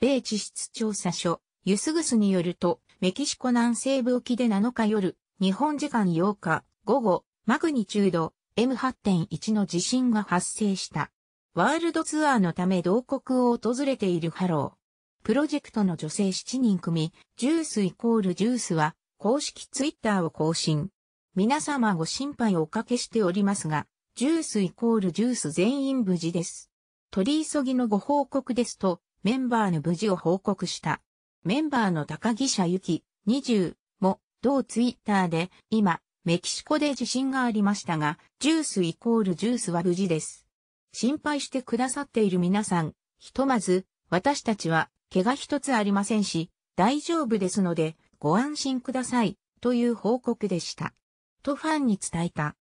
米地質調査所、ユスグスによると、メキシコ南西部沖で7日夜、日本時間8日、午後、マグニチュード M8.1 の地震が発生した。ワールドツアーのため同国を訪れているハロー。プロジェクトの女性7人組、ジュースイコールジュースは、公式ツイッターを更新。皆様ご心配をおかけしておりますが、ジュースイコールジュース全員無事です。取り急ぎのご報告ですと、メンバーの無事を報告した。メンバーの高木社ゆき20も同ツイッターで今メキシコで地震がありましたがジュースイコールジュースは無事です。心配してくださっている皆さん、ひとまず私たちは怪我一つありませんし大丈夫ですのでご安心くださいという報告でした。とファンに伝えた。